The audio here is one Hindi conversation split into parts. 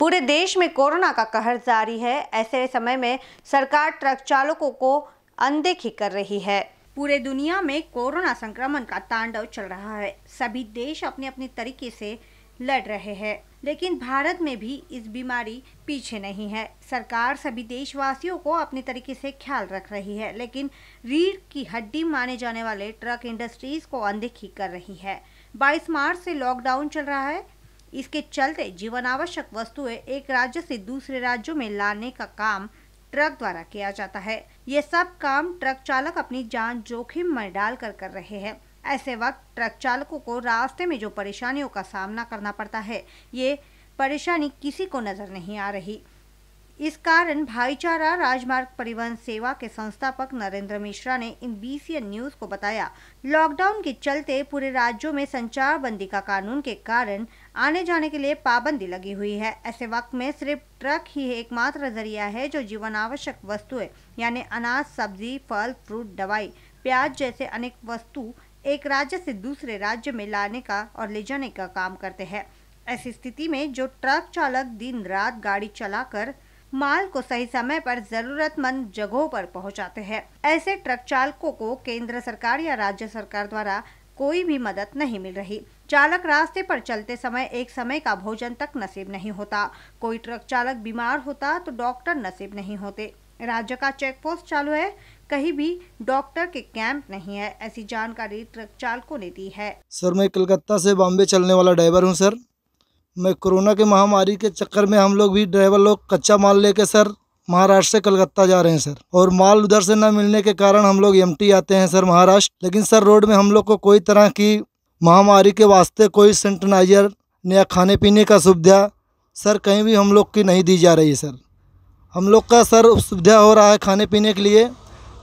पूरे देश में कोरोना का कहर जारी है ऐसे समय में सरकार ट्रक चालकों को अनदेखी कर रही है पूरे दुनिया में कोरोना संक्रमण का तांडव चल रहा है सभी देश अपने अपने तरीके से लड़ रहे हैं लेकिन भारत में भी इस बीमारी पीछे नहीं है सरकार सभी देशवासियों को अपने तरीके से ख्याल रख रही है लेकिन रीढ़ की हड्डी माने जाने वाले ट्रक इंडस्ट्रीज को अनदेखी कर रही है 22 मार्च से लॉकडाउन चल रहा है इसके चलते जीवनावश्यक वस्तुएं एक राज्य से दूसरे राज्यों में लाने का काम ट्रक द्वारा किया जाता है ये सब काम ट्रक चालक अपनी जान जोखिम में डालकर कर रहे हैं ऐसे वक्त ट्रक चालकों को रास्ते में जो परेशानियों का सामना करना पड़ता है ये परेशानी किसी को नजर नहीं आ रही इस कारण भाईचारा राजमार्ग परिवहन सेवा के संस्थापक नरेंद्र मिश्रा ने इन बीसीएन न्यूज को बताया लॉकडाउन के चलते पूरे राज्यों में संचार बंदी का कानून के कारण आने जाने के लिए पाबंदी लगी हुई है ऐसे वक्त में सिर्फ ट्रक ही एकमात्र जरिया है जो जीवन आवश्यक वस्तुएं यानी अनाज सब्जी फल फ्रूट दवाई प्याज जैसे अनेक वस्तु एक राज्य से दूसरे राज्य में लाने का और ले जाने का काम करते हैं ऐसी स्थिति में जो ट्रक चालक दिन रात गाड़ी चलाकर माल को सही समय पर जरूरतमंद जगहों पर पहुंचाते हैं ऐसे ट्रक चालकों को केंद्र सरकार या राज्य सरकार द्वारा कोई भी मदद नहीं मिल रही चालक रास्ते पर चलते समय एक समय का भोजन तक नसीब नहीं होता कोई ट्रक चालक बीमार होता तो डॉक्टर नसीब नहीं होते राज्य का चेक पोस्ट चालू है कहीं भी डॉक्टर के कैंप नहीं है ऐसी जानकारी ट्रक चालकों ने दी है सर मैं कलकत्ता से बॉम्बे चलने वाला ड्राइवर हूँ सर मैं कोरोना के महामारी के चक्कर में हम लोग भी ड्राइवर लोग कच्चा माल लेके सर महाराष्ट्र से कलकत्ता जा रहे हैं सर और माल उधर से ना मिलने के कारण हम लोग एम आते हैं सर महाराष्ट्र लेकिन सर रोड में हम लोग को कोई तरह की महामारी के वास्ते कोई सेंटनाइजर या खाने पीने का सुविधा सर कहीं भी हम लोग की नहीं दी जा रही है सर हम लोग का सर सुविधा हो रहा है खाने पीने के लिए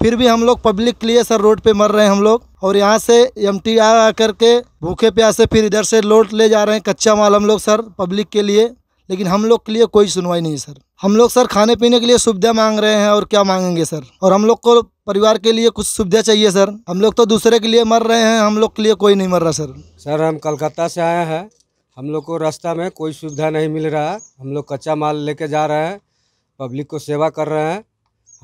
फिर भी हम लोग पब्लिक के लिए सर रोड पे मर रहे हैं हम लोग और यहाँ से एम टी आ आकर के भूखे प्यासे फिर इधर से लोड ले जा रहे हैं कच्चा माल हम लोग सर पब्लिक के लिए लेकिन हम लोग के लिए कोई सुनवाई नहीं सर हम लोग सर खाने पीने के लिए सुविधा मांग रहे हैं और क्या मांगेंगे सर और हम लोग को परिवार के लिए कुछ सुविधा चाहिए सर हम लोग तो दूसरे के लिए मर रहे हैं हम लोग के लिए कोई नहीं मर रहा सर सर हम कलकत्ता से आए हैं हम लोग को रास्ता में कोई सुविधा नहीं मिल रहा हम लोग कच्चा माल लेके जा रहे हैं पब्लिक को सेवा कर रहे हैं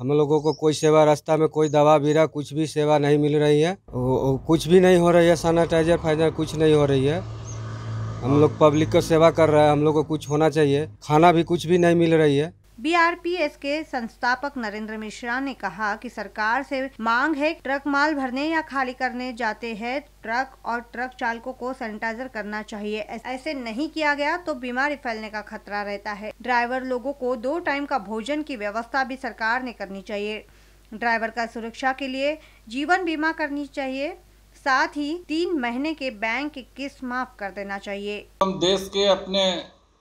हम लोगों को कोई सेवा रास्ता में कोई दवा बीरा कुछ भी सेवा नहीं मिल रही है वो, कुछ भी नहीं हो रही है सैनिटाइजर फाइजर कुछ नहीं हो रही है हम लोग पब्लिक को सेवा कर रहे हैं हम लोग को कुछ होना चाहिए खाना भी कुछ भी नहीं मिल रही है बीआरपीएस के संस्थापक नरेंद्र मिश्रा ने कहा कि सरकार से मांग है ट्रक माल भरने या खाली करने जाते हैं ट्रक और ट्रक चालकों को सैनिटाइजर करना चाहिए ऐसे नहीं किया गया तो बीमारी फैलने का खतरा रहता है ड्राइवर लोगों को दो टाइम का भोजन की व्यवस्था भी सरकार ने करनी चाहिए ड्राइवर का सुरक्षा के लिए जीवन बीमा करनी चाहिए साथ ही तीन महीने के बैंक की किस्त माफ कर देना चाहिए हम देश के अपने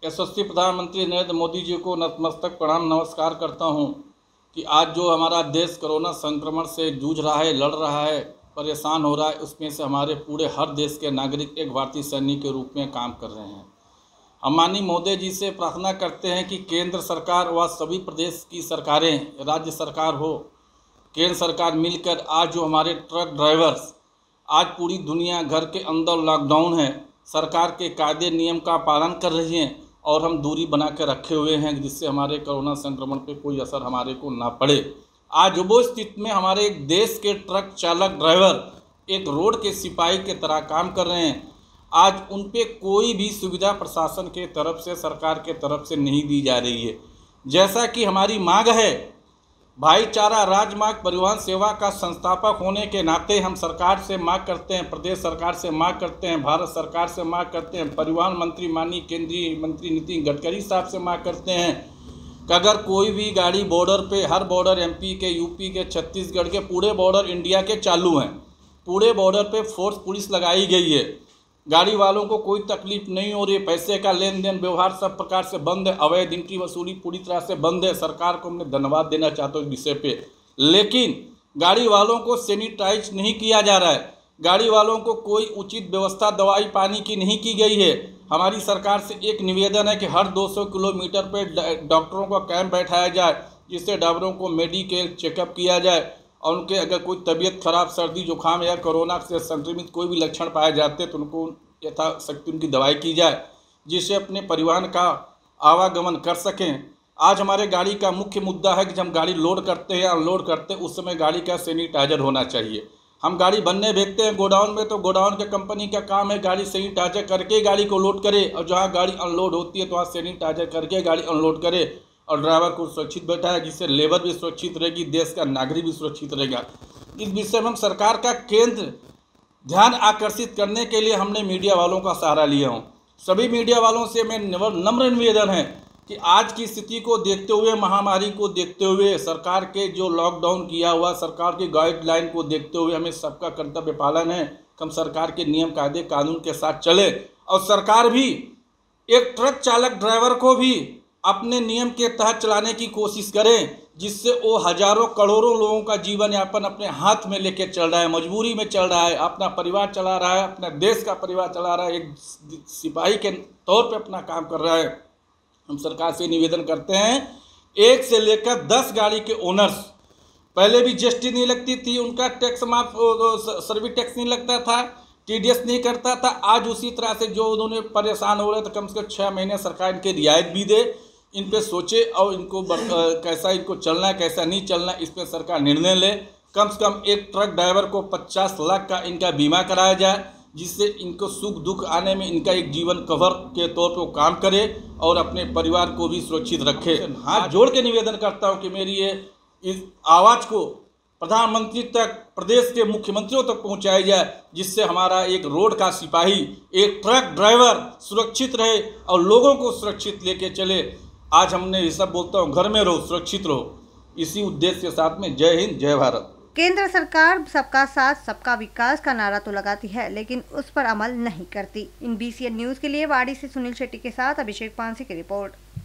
यशस्वी प्रधानमंत्री नरेंद्र मोदी जी को नतमस्तक प्रणाम नमस्कार करता हूँ कि आज जो हमारा देश कोरोना संक्रमण से जूझ रहा है लड़ रहा है परेशान हो रहा है उसमें से हमारे पूरे हर देश के नागरिक एक भारतीय सैनिक के रूप में काम कर रहे हैं हम माननीय मोदी जी से प्रार्थना करते हैं कि केंद्र सरकार व सभी प्रदेश की सरकारें राज्य सरकार हो केंद्र सरकार मिलकर आज जो हमारे ट्रक ड्राइवर्स आज पूरी दुनिया घर के अंदर लॉकडाउन है सरकार के कायदे नियम का पालन कर रही हैं और हम दूरी बना के रखे हुए हैं जिससे हमारे कोरोना संक्रमण पे कोई असर हमारे को ना पड़े आज वो स्थिति में हमारे एक देश के ट्रक चालक ड्राइवर एक रोड के सिपाही के तरह काम कर रहे हैं आज उन पर कोई भी सुविधा प्रशासन के तरफ से सरकार के तरफ से नहीं दी जा रही है जैसा कि हमारी मांग है भाईचारा राजमार्ग परिवहन सेवा का संस्थापक होने के नाते हम सरकार से मांग करते हैं प्रदेश सरकार से मांग करते हैं भारत सरकार से मांग करते हैं परिवहन मंत्री माननीय केंद्रीय मंत्री नितिन गडकरी साहब से मांग करते हैं कि अगर कोई भी गाड़ी बॉर्डर पे हर बॉर्डर एमपी के यूपी के छत्तीसगढ़ के पूरे बॉर्डर इंडिया के चालू हैं पूरे बॉर्डर पर फोर्स पुलिस लगाई गई है गाड़ी वालों को कोई तकलीफ नहीं हो रही है पैसे का लेन देन व्यवहार सब प्रकार से बंद है अवैध इनकी वसूली पूरी तरह से बंद है सरकार को हमने धन्यवाद देना चाहता हूँ इस विषय पे लेकिन गाड़ी वालों को सेनिटाइज नहीं किया जा रहा है गाड़ी वालों को कोई उचित व्यवस्था दवाई पानी की नहीं की गई है हमारी सरकार से एक निवेदन है कि हर 200 किलोमीटर पर डॉक्टरों का कैंप बैठाया जाए जिससे डॉक्टरों को मेडिकल चेकअप किया जाए और उनके अगर कोई तबीयत खराब सर्दी जुकाम या कोरोना से संक्रमित कोई भी लक्षण पाए जाते तो उनको यथाशक्ति उनकी दवाई की जाए जिससे अपने परिवहन का आवागमन कर सकें आज हमारे गाड़ी का मुख्य मुद्दा है कि जब गाड़ी लोड करते हैं अनलोड करते हैं उस समय गाड़ी का सैनिटाइजर होना चाहिए हम गाड़ी बनने भेजते हैं गोडाउन में तो गोडाउन का कंपनी का काम है गाड़ी सैनिटाइजर करके गाड़ी को लोड करे और जहाँ गाड़ी अनलोड होती है तो वहाँ सैनिटाइजर करके गाड़ी अनलोड करे और ड्राइवर को सुरक्षित बैठा है जिससे लेबर भी सुरक्षित रहेगी देश का नागरिक भी सुरक्षित रहेगा इस विषय में हम सरकार का केंद्र ध्यान आकर्षित करने के लिए हमने मीडिया वालों का सहारा लिया हूँ सभी मीडिया वालों से मैं नम्र निवेदन है कि आज की स्थिति को देखते हुए महामारी को देखते हुए सरकार के जो लॉकडाउन किया हुआ सरकार की गाइडलाइन को देखते हुए हमें सबका कर्तव्य पालन है हम सरकार के नियम कायदे कानून के साथ चले और सरकार भी एक ट्रक चालक ड्राइवर को भी अपने नियम के तहत चलाने की कोशिश करें जिससे वो हजारों करोड़ों लोगों का जीवन यापन अपने हाथ में लेकर चल रहा है मजबूरी में चल रहा है अपना परिवार चला रहा है अपने देश का परिवार चला रहा है एक सिपाही के तौर पे अपना काम कर रहा है हम सरकार से निवेदन करते हैं एक से लेकर दस गाड़ी के ओनर्स पहले भी जीएसटी नहीं लगती थी उनका टैक्स माफ सर्विस टैक्स नहीं लगता था टी नहीं करता था आज उसी तरह से जो उन्होंने परेशान हो रहे थे तो कम से कम छः महीने सरकार इनके रियायत भी दे इन पे सोचे और इनको बर, आ, कैसा इनको चलना है कैसा नहीं चलना है इस पर सरकार निर्णय ले कम से कम एक ट्रक ड्राइवर को 50 लाख का इनका बीमा कराया जाए जिससे इनको सुख दुख आने में इनका एक जीवन कवर के तौर पर काम करे और अपने परिवार को भी सुरक्षित रखे हाथ जोड़ के निवेदन करता हूँ कि मेरी ये इस आवाज़ को प्रधानमंत्री तक प्रदेश के मुख्यमंत्रियों तक पहुँचाया जाए जिससे हमारा एक रोड का सिपाही एक ट्रक ड्राइवर सुरक्षित रहे और लोगों को सुरक्षित लेके चले आज हमने ये सब बोलता हूँ घर में रहो सुरक्षित रहो इसी उद्देश्य के साथ में जय हिंद जय भारत केंद्र सरकार सबका साथ सबका विकास का नारा तो लगाती है लेकिन उस पर अमल नहीं करती इन बी न्यूज के लिए वाड़ी से सुनील शेट्टी के साथ अभिषेक पानसी की रिपोर्ट